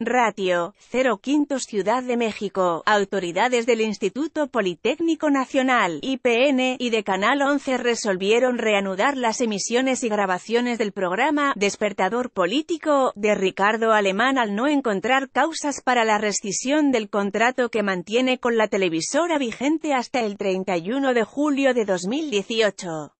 Ratio, 0 Quintos Ciudad de México, autoridades del Instituto Politécnico Nacional, IPN, y de Canal 11 resolvieron reanudar las emisiones y grabaciones del programa Despertador Político, de Ricardo Alemán al no encontrar causas para la rescisión del contrato que mantiene con la televisora vigente hasta el 31 de julio de 2018.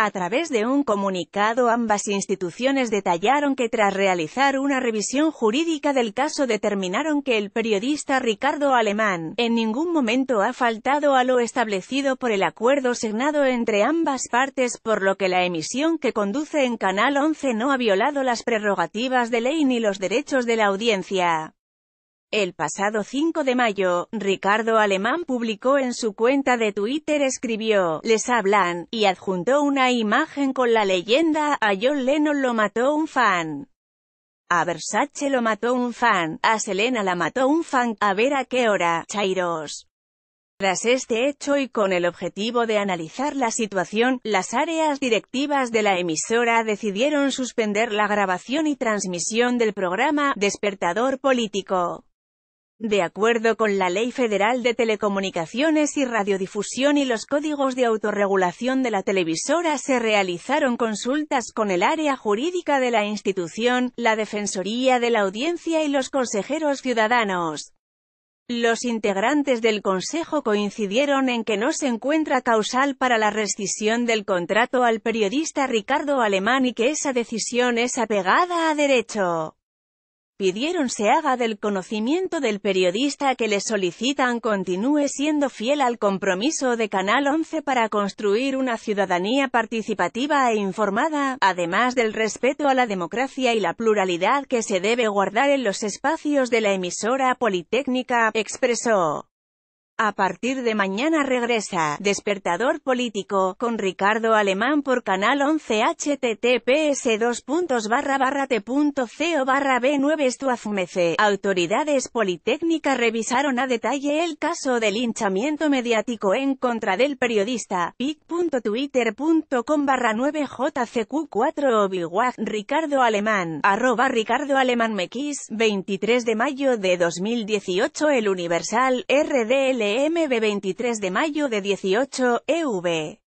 A través de un comunicado ambas instituciones detallaron que tras realizar una revisión jurídica del caso determinaron que el periodista Ricardo Alemán en ningún momento ha faltado a lo establecido por el acuerdo signado entre ambas partes por lo que la emisión que conduce en Canal 11 no ha violado las prerrogativas de ley ni los derechos de la audiencia. El pasado 5 de mayo, Ricardo Alemán publicó en su cuenta de Twitter escribió, les hablan, y adjuntó una imagen con la leyenda, a John Lennon lo mató un fan. A Versace lo mató un fan, a Selena la mató un fan, a ver a qué hora, Chairos. Tras este hecho y con el objetivo de analizar la situación, las áreas directivas de la emisora decidieron suspender la grabación y transmisión del programa Despertador Político. De acuerdo con la Ley Federal de Telecomunicaciones y Radiodifusión y los códigos de autorregulación de la televisora se realizaron consultas con el área jurídica de la institución, la Defensoría de la Audiencia y los consejeros ciudadanos. Los integrantes del Consejo coincidieron en que no se encuentra causal para la rescisión del contrato al periodista Ricardo Alemán y que esa decisión es apegada a derecho pidieron se haga del conocimiento del periodista que le solicitan continúe siendo fiel al compromiso de Canal 11 para construir una ciudadanía participativa e informada, además del respeto a la democracia y la pluralidad que se debe guardar en los espacios de la emisora politécnica, expresó. A partir de mañana regresa Despertador Político con Ricardo Alemán por canal 11 https 2 barra b9 estuazmece. Autoridades politécnicas revisaron a detalle el caso del hinchamiento mediático en contra del periodista pic.twitter.com barra 9jcq4 obiwag Ricardo Alemán arroba Ricardo Alemán mequis 23 de mayo de 2018 El Universal RDL de 23 de mayo de 18, EV.